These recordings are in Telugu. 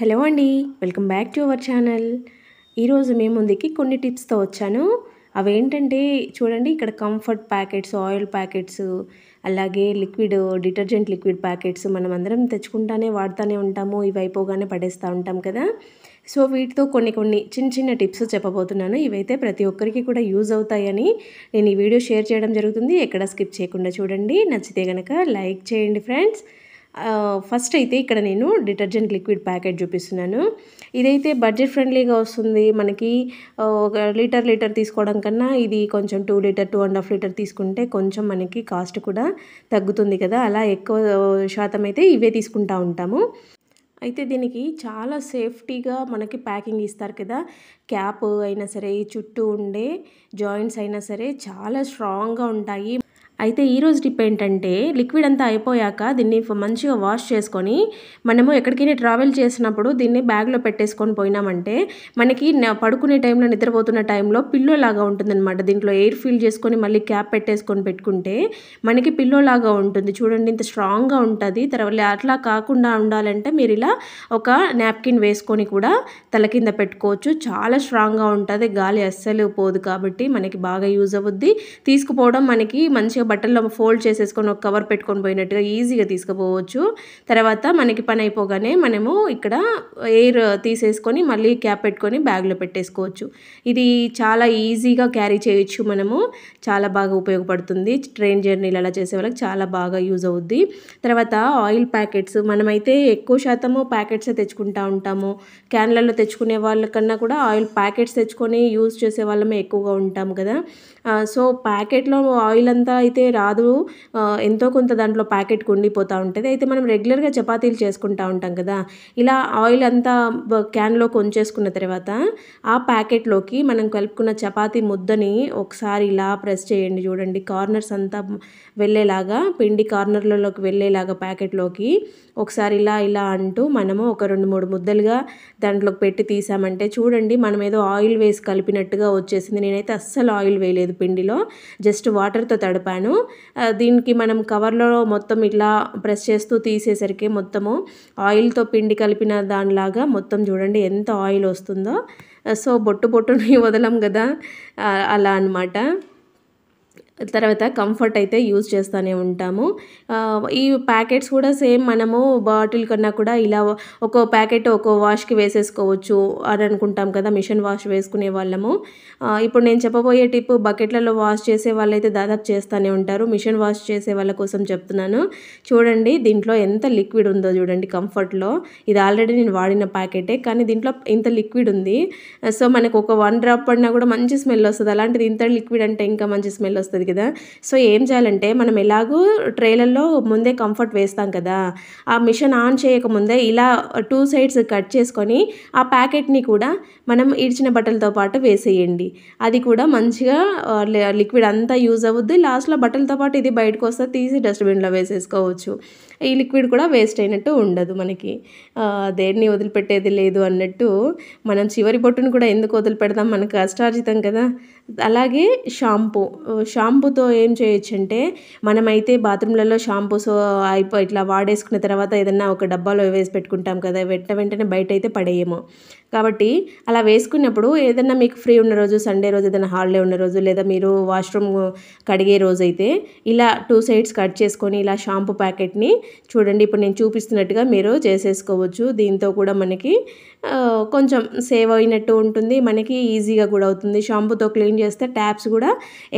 హలో అండి welcome back to our channel ఈరోజు మేము ముందుకి కొన్ని టిప్స్తో వచ్చాను అవేంటంటే చూడండి ఇక్కడ కంఫర్ట్ ప్యాకెట్స్ ఆయిల్ ప్యాకెట్స్ అలాగే లిక్విడ్ డిటర్జెంట్ లిక్విడ్ ప్యాకెట్స్ మనం అందరం తెచ్చుకుంటానే వాడుతూనే ఉంటాము ఇవి అయిపోగానే పడేస్తూ ఉంటాం కదా సో వీటితో కొన్ని కొన్ని చిన్న చిన్న టిప్స్ చెప్పబోతున్నాను ఇవైతే ప్రతి ఒక్కరికి కూడా యూజ్ అవుతాయని నేను ఈ వీడియో షేర్ చేయడం జరుగుతుంది ఎక్కడ స్కిప్ చేయకుండా చూడండి నచ్చితే కనుక లైక్ చేయండి ఫ్రెండ్స్ ఫస్ట్ అయితే ఇక్కడ నేను డిటర్జెంట్ లిక్విడ్ ప్యాకెట్ చూపిస్తున్నాను ఇదైతే బడ్జెట్ ఫ్రెండ్లీగా వస్తుంది మనకి ఒక లీటర్ లీటర్ తీసుకోవడం కన్నా ఇది కొంచెం two litre two and half litre తీసుకుంటే కొంచెం మనకి కాస్ట్ కూడా తగ్గుతుంది కదా అలా ఎక్కువ శాతం అయితే ఇవే తీసుకుంటా ఉంటాము అయితే దీనికి చాలా సేఫ్టీగా మనకి ప్యాకింగ్ ఇస్తారు కదా క్యాప్ అయినా సరే చుట్టూ ఉండే జాయింట్స్ అయినా సరే చాలా స్ట్రాంగ్గా ఉంటాయి అయితే ఈరోజు టిప్ ఏంటంటే లిక్విడ్ అంతా అయిపోయాక దీన్ని మంచిగా వాష్ చేసుకొని మనము ఎక్కడికైనా ట్రావెల్ చేసినప్పుడు దీన్ని బ్యాగ్లో పెట్టేసుకొని పోయినామంటే మనకి పడుకునే టైంలో నిద్రపోతున్న టైంలో పిల్లో లాగా ఉంటుందన్నమాట దీంట్లో ఎయిర్ ఫిల్ చేసుకొని మళ్ళీ క్యాప్ పెట్టేసుకొని పెట్టుకుంటే మనకి పిల్లో లాగా ఉంటుంది చూడండి ఇంత స్ట్రాంగ్గా ఉంటుంది తర్వాత అట్లా కాకుండా ఉండాలంటే మీరు ఇలా ఒక నాప్కిన్ వేసుకొని కూడా తల కింద పెట్టుకోవచ్చు చాలా స్ట్రాంగ్గా ఉంటుంది గాలి అస్సలు పోదు కాబట్టి మనకి బాగా యూజ్ అవుద్ది తీసుకుపోవడం మనకి మంచిగా బట్టల్లో ఫోల్డ్ చేసేసుకొని ఒక కవర్ పెట్టుకొని పోయినట్టుగా ఈజీగా తీసుకుపోవచ్చు తర్వాత మనకి పని అయిపోగానే మనము ఇక్కడ ఎయిర్ తీసేసుకొని మళ్ళీ క్యాప్ పెట్టుకొని బ్యాగ్లో పెట్టేసుకోవచ్చు ఇది చాలా ఈజీగా క్యారీ చేయొచ్చు మనము చాలా బాగా ఉపయోగపడుతుంది ట్రైన్ జర్నీలు అలా చేసే వాళ్ళకి చాలా బాగా యూజ్ అవుద్ది తర్వాత ఆయిల్ ప్యాకెట్స్ మనమైతే ఎక్కువ శాతము ప్యాకెట్సే తెచ్చుకుంటా ఉంటాము క్యాన్లలో తెచ్చుకునే వాళ్ళకన్నా కూడా ఆయిల్ ప్యాకెట్స్ తెచ్చుకొని యూజ్ చేసే వాళ్ళమే ఎక్కువగా ఉంటాము కదా సో ప్యాకెట్లో ఆయిల్ అంతా అయితే అయితే రాదు ఎంతో కొంత దాంట్లో ప్యాకెట్ కుండిపోతూ ఉంటుంది అయితే మనం రెగ్యులర్గా చపాతీలు చేసుకుంటూ ఉంటాం కదా ఇలా ఆయిల్ అంతా క్యాన్లో కొంచేసుకున్న తర్వాత ఆ ప్యాకెట్లోకి మనం కలుపుకున్న చపాతీ ముద్దని ఒకసారి ఇలా ప్రెస్ చేయండి చూడండి కార్నర్స్ అంతా వెళ్ళేలాగా పిండి కార్నర్లలోకి వెళ్ళేలాగా ప్యాకెట్లోకి ఒకసారి ఇలా ఇలా అంటూ మనము ఒక రెండు మూడు ముద్దలుగా దాంట్లోకి పెట్టి తీసామంటే చూడండి మనం ఏదో ఆయిల్ వేసి కలిపినట్టుగా వచ్చేసింది నేనైతే అస్సలు ఆయిల్ వేయలేదు పిండిలో జస్ట్ వాటర్తో తడిపాను చేశాను దీనికి మనం కవర్లో మొత్తం ఇట్లా ప్రెస్ చేస్తూ తీసేసరికి మొత్తము ఆయిల్తో పిండి కలిపిన దానిలాగా మొత్తం చూడండి ఎంత ఆయిల్ వస్తుందో సో బొట్టు బొట్టుని వదలం కదా అలా అనమాట తర్వాత కంఫర్ట్ అయితే యూజ్ చేస్తూనే ఉంటాము ఈ ప్యాకెట్స్ కూడా సేమ్ మనము బాటిల్ కన్నా కూడా ఇలా ఒక్కో ప్యాకెట్ ఒక్కో వాష్కి వేసేసుకోవచ్చు అని అనుకుంటాం కదా మిషన్ వాష్ వేసుకునే వాళ్ళము ఇప్పుడు నేను చెప్పబోయే టిప్ బకెట్లలో వాష్ చేసే వాళ్ళైతే దాదాపు చేస్తూనే ఉంటారు మిషన్ వాష్ చేసే వాళ్ళ కోసం చెప్తున్నాను చూడండి దీంట్లో ఎంత లిక్విడ్ ఉందో చూడండి కంఫర్ట్లో ఇది ఆల్రెడీ నేను వాడిన ప్యాకెటే కానీ దీంట్లో ఇంత లిక్విడ్ ఉంది సో మనకు ఒక వన్ డ్రాప్ పడినా కూడా మంచి స్మెల్ వస్తుంది అలాంటిది ఇంత లిక్విడ్ అంటే ఇంకా మంచి స్మెల్ వస్తుంది కదా సో ఏం చేయాలంటే మనం ఎలాగూ ట్రైలర్లో ముందే కంఫర్ట్ వేస్తాం కదా ఆ మిషన్ ఆన్ చేయకముందే ఇలా టూ సైడ్స్ కట్ చేసుకొని ఆ ప్యాకెట్ని కూడా మనం ఇడిచిన బట్టలతో పాటు వేసేయండి అది కూడా మంచిగా లిక్విడ్ అంతా యూజ్ అవ్వద్ది లాస్ట్లో బట్టలతో పాటు ఇది బయటకు వస్తే తీసి డస్ట్బిన్లో వేసేసుకోవచ్చు ఈ లిక్విడ్ కూడా వేస్ట్ అయినట్టు ఉండదు మనకి దేన్ని వదిలిపెట్టేది లేదు అన్నట్టు మనం చివరి బొట్టును కూడా ఎందుకు వదిలిపెడతాం మనకు కష్టార్జితం కదా అలాగే షాంపూ షాంపూతో ఏం చేయొచ్చు అంటే మనమైతే బాత్రూంలలో షాంపూస్ అయిపో ఇట్లా వాడేసుకున్న తర్వాత ఏదన్నా ఒక డబ్బాలో వేసి పెట్టుకుంటాం కదా వెంట వెంటనే బయట అయితే పడేయము కాబట్టి అలా వేసుకున్నప్పుడు ఏదన్నా మీకు ఫ్రీ ఉన్న రోజు సండే రోజు ఏదైనా హాలిడే ఉన్న రోజు లేదా మీరు వాష్రూమ్ కడిగే రోజు అయితే ఇలా టూ సైడ్స్ కట్ చేసుకొని ఇలా షాంపూ ప్యాకెట్ని చూడండి ఇప్పుడు నేను చూపిస్తున్నట్టుగా మీరు చేసేసుకోవచ్చు దీంతో కూడా మనకి కొంచెం సేవ్ అయినట్టు ఉంటుంది మనకి ఈజీగా కూడా అవుతుంది షాంపూతో క్లీన్ చేస్తే ట్యాప్స్ కూడా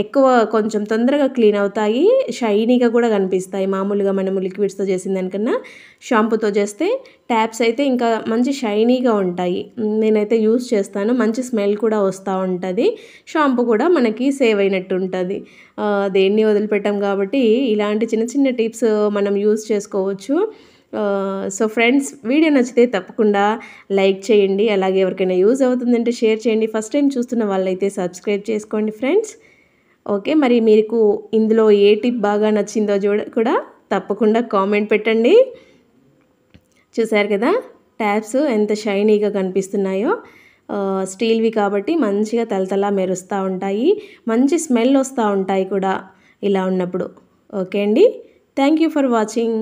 ఎక్కువ కొంచెం తొందరగా క్లీన్ అవుతాయి షైనీగా కూడా కనిపిస్తాయి మామూలుగా మనము లిక్విడ్స్తో చేసిన దానికన్నా షాంపూతో చేస్తే ట్యాప్స్ అయితే ఇంకా మంచి షైనీగా ఉంటాయి నేనైతే యూస్ చేస్తాను మంచి స్మెల్ కూడా వస్తూ ఉంటుంది షాంపూ కూడా మనకి సేవ్ అయినట్టు ఉంటుంది దేన్ని వదిలిపెట్టాం కాబట్టి ఇలాంటి చిన్న చిన్న టిప్స్ మనం యూస్ చేసుకోవచ్చు సో ఫ్రెండ్స్ వీడియో నచ్చితే తప్పకుండా లైక్ చేయండి అలాగే ఎవరికైనా యూజ్ అవుతుందంటే షేర్ చేయండి ఫస్ట్ టైం చూస్తున్న వాళ్ళైతే సబ్స్క్రైబ్ చేసుకోండి ఫ్రెండ్స్ ఓకే మరి మీకు ఇందులో ఏ టిప్ బాగా నచ్చిందో చూడ కూడా తప్పకుండా కామెంట్ పెట్టండి చూసారు కదా ట్యాప్స్ ఎంత షైనీగా కనిపిస్తున్నాయో స్టీల్వి కాబట్టి మంచిగా తలతలా మెరుస్తూ ఉంటాయి మంచి స్మెల్ వస్తూ ఉంటాయి కూడా ఇలా ఉన్నప్పుడు ఓకే అండి థ్యాంక్ యూ ఫర్ వాచింగ్